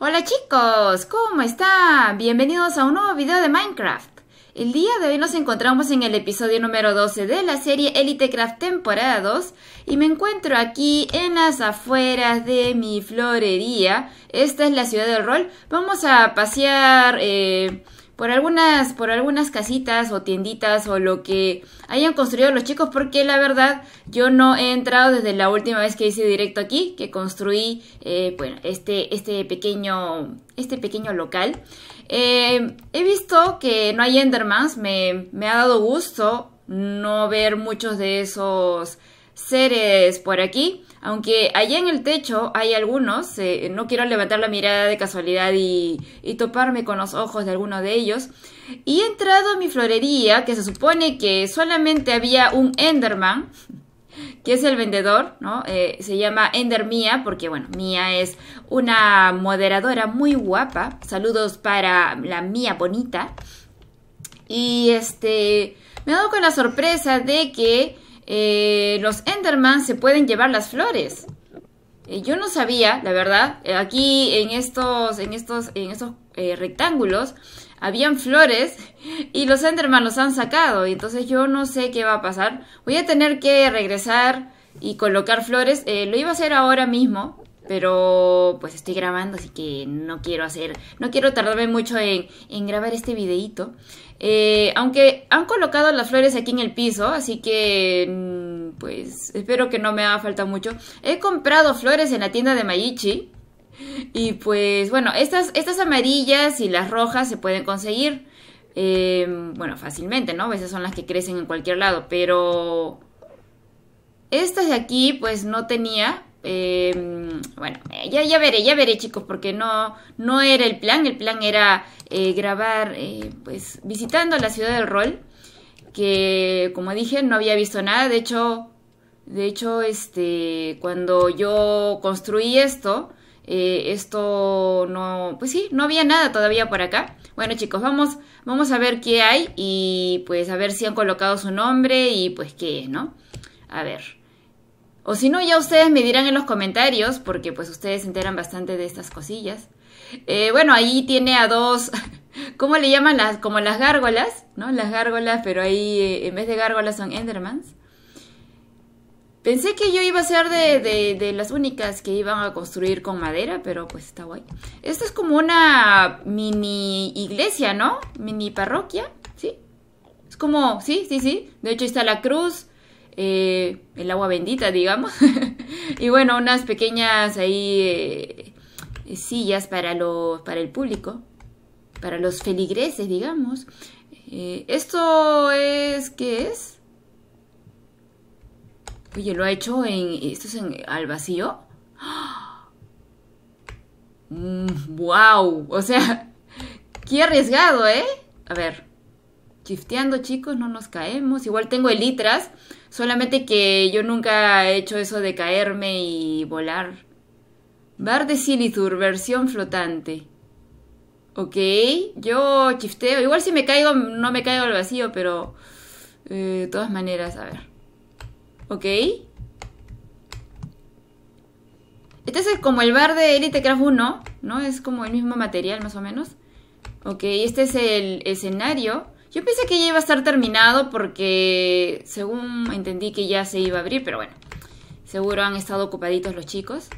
Hola chicos, ¿cómo están? Bienvenidos a un nuevo video de Minecraft. El día de hoy nos encontramos en el episodio número 12 de la serie Elitecraft Craft temporada 2 y me encuentro aquí en las afueras de mi florería. Esta es la ciudad del rol. Vamos a pasear... Eh, por algunas, por algunas casitas o tienditas o lo que hayan construido los chicos, porque la verdad yo no he entrado desde la última vez que hice directo aquí, que construí eh, bueno, este, este, pequeño, este pequeño local. Eh, he visto que no hay Endermans, me, me ha dado gusto no ver muchos de esos seres por aquí, aunque allá en el techo hay algunos, eh, no quiero levantar la mirada de casualidad y, toparme con los ojos de alguno de ellos, y he entrado a mi florería, que se supone que solamente había un Enderman, que es el vendedor, ¿no? Eh, se llama Ender porque bueno, Mía es una moderadora muy guapa, saludos para la Mía bonita, y este, me he dado con la sorpresa de que eh, los Enderman se pueden llevar las flores. Eh, yo no sabía, la verdad. Eh, aquí en estos, en estos, en estos rectángulos habían flores y los Enderman los han sacado. Entonces yo no sé qué va a pasar. Voy a tener que regresar y colocar flores. lo iba a hacer ahora mismo, pero pues estoy grabando, así que no quiero hacer, no quiero tardarme mucho en, grabar este videito eh, aunque han colocado las flores aquí en el piso, así que mm, pues espero que no me haga falta mucho. He comprado flores en la tienda de Mayichi. Y pues bueno, estas, estas amarillas y las rojas se pueden conseguir. Em, bueno, fácilmente, ¿no? A veces son las que crecen en cualquier lado, pero estas de aquí pues no tenía Em, bueno, ya, ya veré, ya veré chicos, porque no, no era el plan, el plan era eh, grabar eh, pues visitando la ciudad del rol, que como dije no había visto nada, de hecho, de hecho este, cuando yo construí esto, eh, esto no, pues sí, no había nada todavía por acá. Bueno chicos, vamos, vamos a ver qué hay y pues a ver si han colocado su nombre y pues qué es, ¿no? A ver. O si no, ya ustedes me dirán en los comentarios, porque pues ustedes se enteran bastante de estas cosillas. Eh, bueno, ahí tiene a dos, ¿cómo le llaman las? Como las gárgolas, ¿no? Las gárgolas, pero ahí eh, en vez de gárgolas son Endermans. Pensé que yo iba a ser de, las únicas que iban a construir con madera, pero pues está guay. Esto es como una mini iglesia, ¿no? Mini parroquia, ¿sí? Es como, sí, sí, sí. De hecho, está la cruz, eh, el agua bendita, digamos. y bueno, unas pequeñas ahí eh, sillas para, para el público, para los feligreses, digamos. Eh, esto es, ¿qué es? Oye, lo ha hecho en, esto es en, al vacío. ¡Wow! Mm, o sea, qué arriesgado, ¿eh? A ver, chifteando chicos, no nos caemos. Igual tengo elitras. Solamente que yo nunca he hecho eso de caerme y volar. Bar de Silithur, versión flotante. Ok, yo chifteo. Igual si me caigo, no me caigo al vacío, pero... Eh, de todas maneras, a ver. Ok. Este es como el bar de Elite Craft 1, ¿no? Es como el mismo material, más o menos. Ok, este es el escenario. Yo pensé que ya iba a estar terminado porque según entendí que ya se iba a abrir, pero bueno. Seguro han estado ocupaditos los chicos.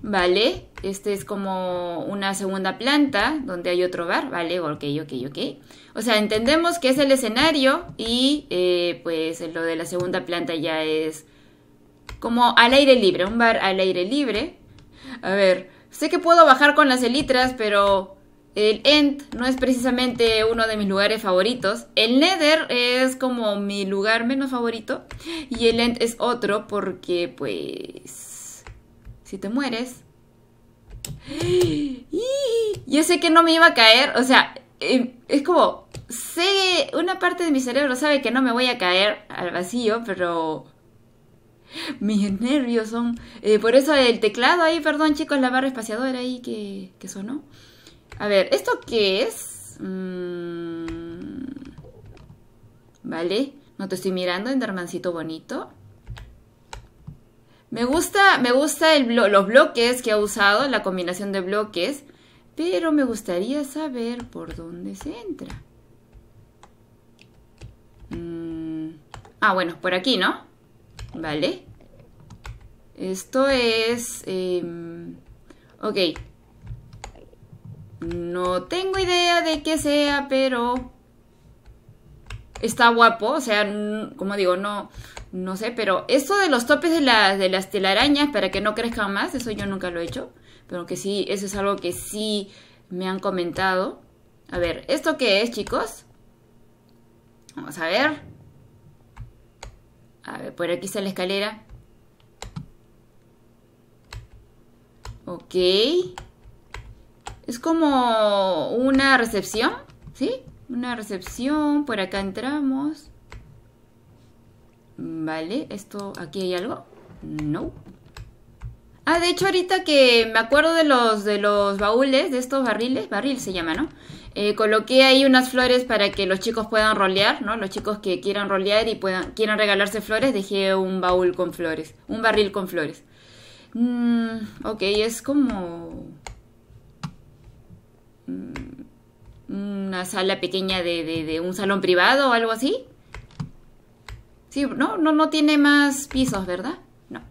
Vale, este es como una segunda planta donde hay otro bar, vale, ok, ok, ok. O sea, entendemos que es el escenario y eh, pues lo de la segunda planta ya es como al aire libre, un bar al aire libre. A ver, sé que puedo bajar con las elitras, pero el End no es precisamente uno de mis lugares favoritos. El Nether es como mi lugar menos favorito. Y el End es otro porque, pues... Si te mueres... Yo sé que no me iba a caer. O sea, em, es como... Sé... Una parte de mi cerebro sabe que no me voy a caer al vacío, pero... Mis nervios son... Eh, por eso el teclado ahí, perdón chicos, la barra espaciadora ahí que, que sonó. A ver, ¿esto qué es? Mm, vale, no te estoy mirando, Endermancito bonito. Me gusta, me gusta el los bloques que ha usado, la combinación de bloques, pero me gustaría saber por dónde se entra. Mm, ah, bueno, por aquí, ¿no? Vale. Esto es... Em, ok, no tengo idea de qué sea, pero está guapo, o sea, como digo, no no sé, pero esto de los topes de las de las telarañas para que no crezcan más, eso yo nunca lo he hecho, pero que sí, eso es algo que sí me han comentado. A ver, ¿esto qué es, chicos? Vamos a ver. A ver, por aquí está la escalera. Ok. Es como una recepción, ¿sí? Una recepción, por acá entramos. Vale, esto, ¿aquí hay algo? No. Ah, de hecho ahorita que me acuerdo de los, de los baúles, de estos barriles, barril se llama, ¿no? Eh, coloqué ahí unas flores para que los chicos puedan rolear, ¿no? Los chicos que quieran rolear y puedan, quieran regalarse flores, dejé un baúl con flores, un barril con flores. Mm, ok, es como Mm, una sala pequeña de, un salón privado o algo así. Sí, no, no, no tiene más pisos, ¿verdad? No.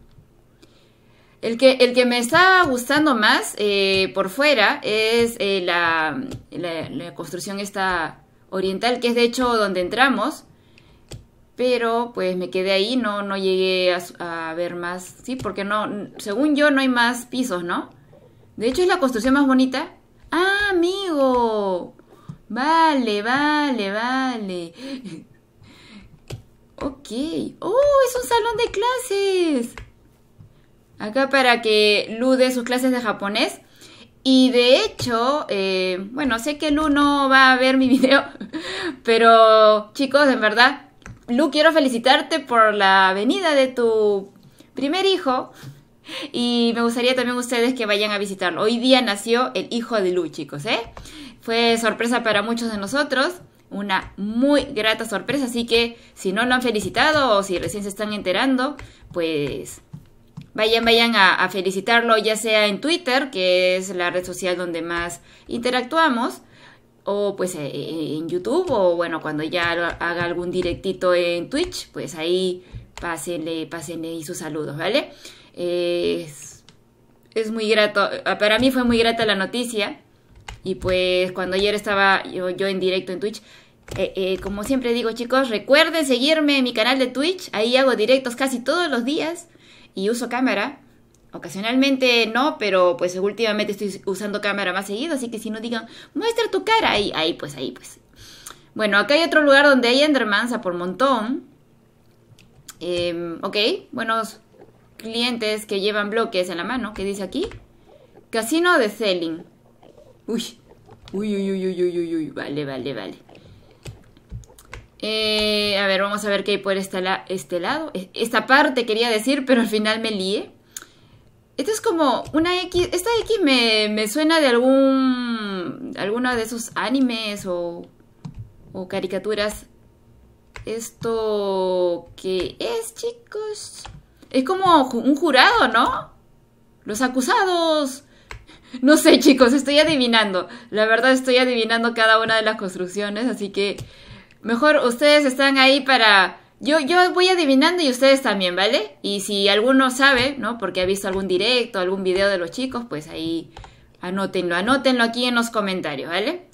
El que, el que me está gustando más eh, por fuera es eh, la, construcción esta oriental, que es de hecho donde entramos. Pero pues me quedé ahí, no, no llegué a, a ver más, sí, porque no, según yo no hay más pisos, ¿no? De hecho es la construcción más bonita, Ah, amigo. Vale, vale, vale. Ok. ¡Oh, es un salón de clases! Acá para que Lu dé sus clases de japonés. Y de hecho, eh, bueno, sé que Lu no va a ver mi video, pero chicos, en verdad, Lu, quiero felicitarte por la venida de tu primer hijo. Y me gustaría también ustedes que vayan a visitarlo. Hoy día nació el hijo de Lu, chicos, ¿eh? Fue sorpresa para muchos de nosotros, una muy grata sorpresa, así que si no lo han felicitado o si recién se están enterando, pues vayan, vayan a, felicitarlo, ya sea en Twitter, que es la red social donde más interactuamos, o pues e, e, en YouTube o bueno, cuando ya haga algún directito en Twitch, pues ahí pásenle, pásenle sus saludos, ¿vale? es, es muy grato, ah, para mí fue muy grata la noticia. Y pues cuando ayer estaba yo, en directo en Twitch, eh, eh, como siempre digo chicos, recuerden seguirme en mi canal de Twitch, ahí hago directos casi todos los días y uso cámara. Ocasionalmente no, pero pues últimamente estoy usando cámara más seguido, así que si no digan, muestra tu cara, ahí, ahí pues, ahí pues. Bueno, acá hay otro lugar donde hay endermanza por montón. Em, ok, buenos clientes que llevan bloques en la mano, ¿Qué dice aquí, casino de selling. Uy, uy, uy, uy, uy, uy, uy, vale, vale, vale. Eh, a ver, vamos a ver qué hay por este, lado. E, esta parte quería decir, pero al final me lié. Esto es como una X. Esta X me, me suena de algún. alguno de esos animes o. o caricaturas. Esto. ¿Qué es, chicos? Es como un jurado, ¿no? Los acusados. No sé, chicos, estoy adivinando. La verdad estoy adivinando cada una de las construcciones, así que mejor ustedes están ahí para yo, yo voy adivinando y ustedes también, ¿vale? Y si alguno sabe, ¿no? Porque ha visto algún directo, algún video de los chicos, pues ahí anótenlo, anótenlo aquí en los comentarios, ¿vale?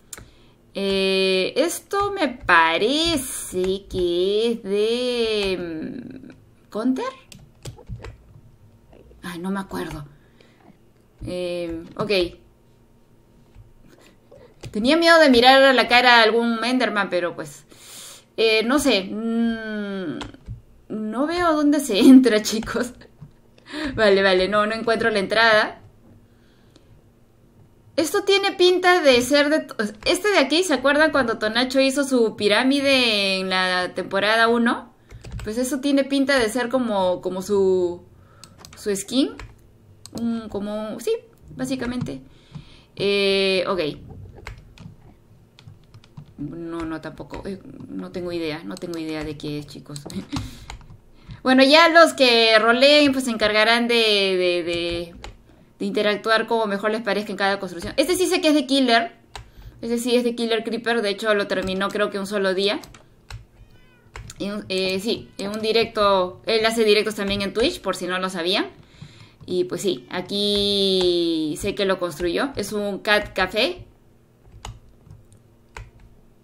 Eh, esto me parece que es de... Mm, ¿Conter? no me acuerdo. Eh, ok. Tenía miedo de mirar a la cara a algún Enderman, pero pues. Eh, no sé. Mm, no veo dónde se entra, chicos. Vale, vale, no, no encuentro la entrada. Esto tiene pinta de ser de... Este de aquí, ¿se acuerdan cuando Tonacho hizo su pirámide en la temporada 1? Pues eso tiene pinta de ser como, como su su skin, un, como, sí, básicamente. Eh, ok. No, no, tampoco, eh, no tengo idea, no tengo idea de qué es, chicos. bueno, ya los que roleen, pues se encargarán de, de, de interactuar como mejor les parezca en cada construcción. Este sí sé que es de Killer, ese sí es de Killer Creeper, de hecho lo terminó creo que un solo día. Eh, sí, en eh, un directo, él hace directos también en Twitch, por si no lo sabían. Y pues sí, aquí sé que lo construyó. Es un cat café.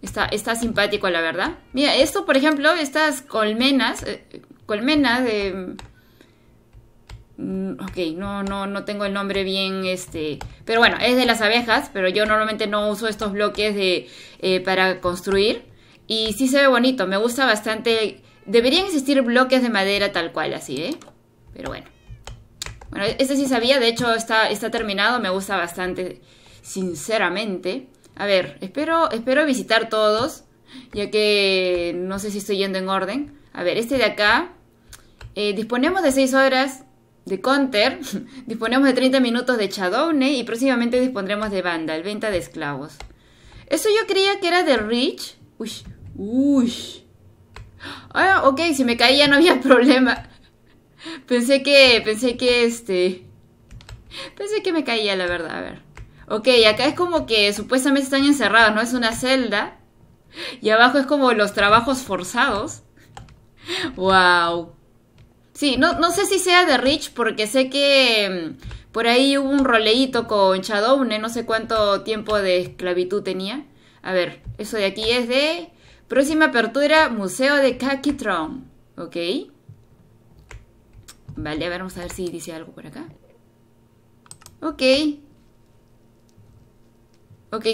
Está, está simpático, la verdad. Mira, esto, por ejemplo, estas colmenas, eh, colmenas de... Mm, ok, no, no, no tengo el nombre bien, este, pero bueno, es de las abejas, pero yo normalmente no uso estos bloques de, para construir, y sí se ve bonito, me gusta bastante. Deberían existir bloques de madera tal cual, así, ¿eh? Pero bueno. Bueno, este sí sabía, de hecho está, está terminado, me gusta bastante, sinceramente. A ver, espero, espero visitar todos, ya que no sé si estoy yendo en orden. A ver, este de acá. Eh, disponemos de 6 horas de Counter, disponemos de 30 minutos de Shadowne y próximamente dispondremos de banda, el venta de esclavos. Eso yo creía que era de Rich. Uy, Uy. Ah, ok, si me caía no había problema. Pensé que, pensé que este... Pensé que me caía, la verdad, a ver. Ok, acá es como que supuestamente están encerrados, ¿no? Es una celda. Y abajo es como los trabajos forzados. Wow. Sí, no, no sé si sea de Rich, porque sé que mm, por ahí hubo un roleíto con Shadowne, no sé cuánto tiempo de esclavitud tenía. A ver, eso de aquí es de Próxima apertura, Museo de Kakitron. ¿Ok? Vale, a ver, vamos a ver si dice algo por acá. Ok. Ok,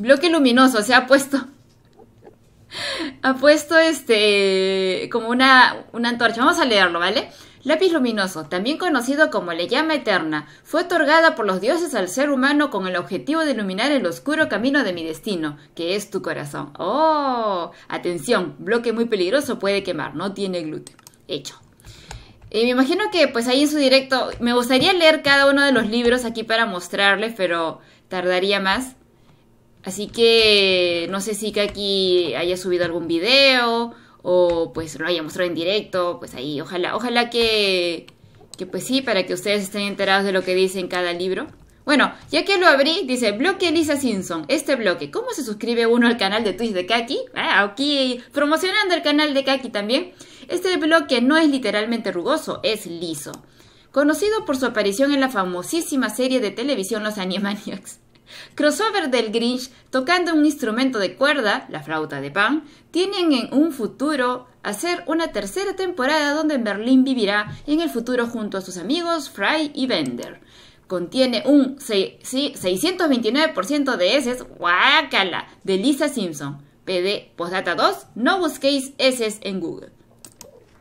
bloque luminoso, se ha puesto... ha puesto este... como una, una antorcha. Vamos a leerlo, ¿vale? vale Lápiz luminoso, también conocido como la llama eterna, fue otorgada por los dioses al ser humano con el objetivo de iluminar el oscuro camino de mi destino, que es tu corazón. ¡Oh! Atención, bloque muy peligroso puede quemar, no tiene gluten. Hecho. Eh, me imagino que pues ahí en su directo, me gustaría leer cada uno de los libros aquí para mostrarles, pero tardaría más. Así que no sé si que aquí haya subido algún video o pues lo haya mostrado en directo, pues ahí ojalá, ojalá que, que pues sí, para que ustedes estén enterados de lo que dice en cada libro. Bueno, ya que lo abrí, dice bloque Lisa Simpson. Este bloque, ¿cómo se suscribe uno al canal de Twitch de Kaki? Ah, aquí promocionando el canal de Kaki también. Este bloque no es literalmente rugoso, es liso. Conocido por su aparición en la famosísima serie de televisión Los Animaniacs. Crossover del Grinch tocando un instrumento de cuerda, la flauta de pan, tienen en un futuro hacer una tercera temporada donde en Berlín vivirá en el futuro junto a sus amigos Fry y Bender. Contiene un 629% de heces, guácala, de Lisa Simpson. PD, postdata 2, no busquéis heces en Google.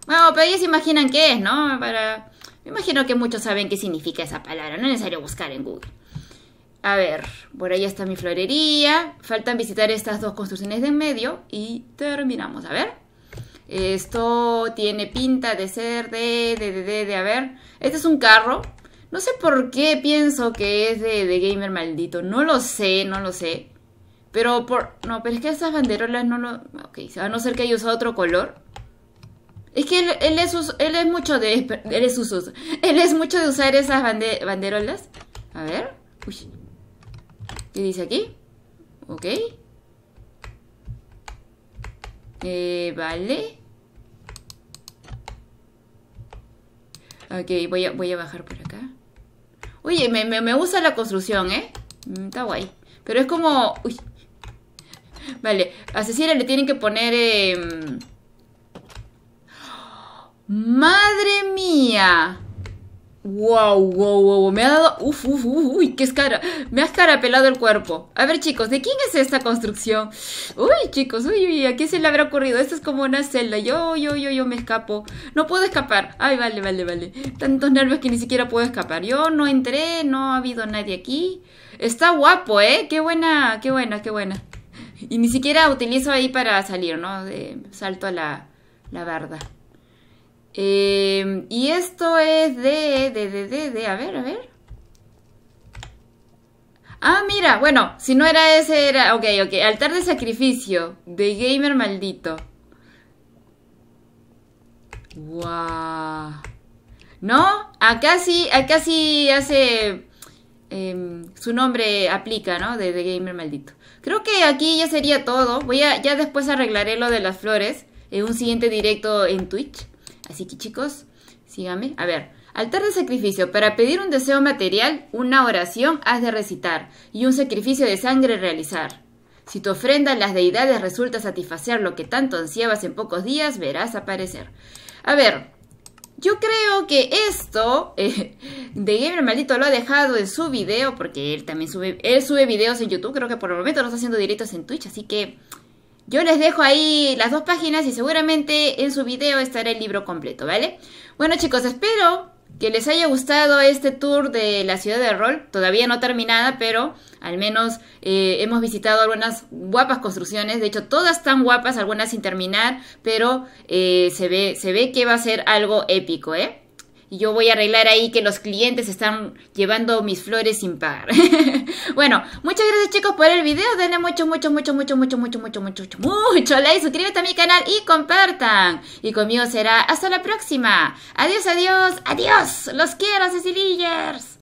Bueno, pero ya se imaginan qué es, ¿no? Para... Me imagino que muchos saben qué significa esa palabra, no es necesario buscar en Google. A ver, por ahí está mi florería. Faltan visitar estas dos construcciones de en medio y terminamos. A ver. Esto tiene pinta de ser de, de, de, de, A ver. Este es un carro. No sé por qué pienso que es de, de gamer maldito. No lo sé, no lo sé. Pero por... No, pero es que esas banderolas no lo... Ok, a no ser que haya usado otro color. Es que él, es, él es mucho de... Él es Él es mucho de usar esas banderolas. A ver. Uy. ¿Qué dice aquí? Ok. Eh, vale. Ok, voy a, voy a bajar por acá. Oye, me, me, gusta la construcción, ¿eh? Mm, está guay. Pero es como... Uy. Vale, a Cecilia le tienen que poner... Em, ¡Ah! ¡Madre mía! Wow, wow, wow, me ha dado. Uf, uf, uf, uy, qué escara. Me ha escarapelado el cuerpo. A ver, chicos, ¿de quién es esta construcción? Uy, chicos, uy, uy, ¿a qué se le habrá ocurrido? Esto es como una celda. Yo, yo, yo, yo me escapo. No puedo escapar. Ay, vale, vale, vale. Tantos nervios que ni siquiera puedo escapar. Yo no entré, no ha habido nadie aquí. Está guapo, ¿eh? Qué buena, qué buena, qué buena. Y ni siquiera utilizo ahí para salir, ¿no? De salto a la, la barda. Em, y esto es de, de, de, de, a ver, a ver. Ah, mira, bueno, si no era ese, era, ok, ok, altar de sacrificio, de gamer maldito. ¿No? Acá sí, acá sí hace... Em, su nombre aplica, ¿no? De, de, gamer maldito. Creo que aquí ya sería todo. Voy a, ya después arreglaré lo de las flores en un siguiente directo en Twitch. Así que chicos, síganme. A ver, altar de sacrificio. Para pedir un deseo material, una oración has de recitar y un sacrificio de sangre realizar. Si tu ofrenda a las deidades resulta satisfacer lo que tanto ansiabas en pocos días, verás aparecer. A ver, yo creo que esto eh, de Gamer Maldito lo ha dejado en su video, porque él también sube, él sube videos en YouTube, creo que por el momento no está haciendo directos en Twitch, así que yo les dejo ahí las dos páginas y seguramente en su video estará el libro completo, ¿vale? Bueno chicos, espero que les haya gustado este tour de la ciudad de Rol, todavía no terminada, pero al menos eh, hemos visitado algunas guapas construcciones, de hecho todas tan guapas, algunas sin terminar, pero eh, se, ve, se ve que va a ser algo épico, ¿eh? y yo voy a arreglar ahí que los clientes están llevando mis flores sin pagar. bueno, muchas gracias chicos por el video. Denle mucho, mucho, mucho, mucho, mucho, mucho, mucho, mucho, mucho mucho like. Suscríbete a mi canal y compartan. Y conmigo será hasta la próxima. Adiós, adiós, adiós. Los quiero, Ceciliers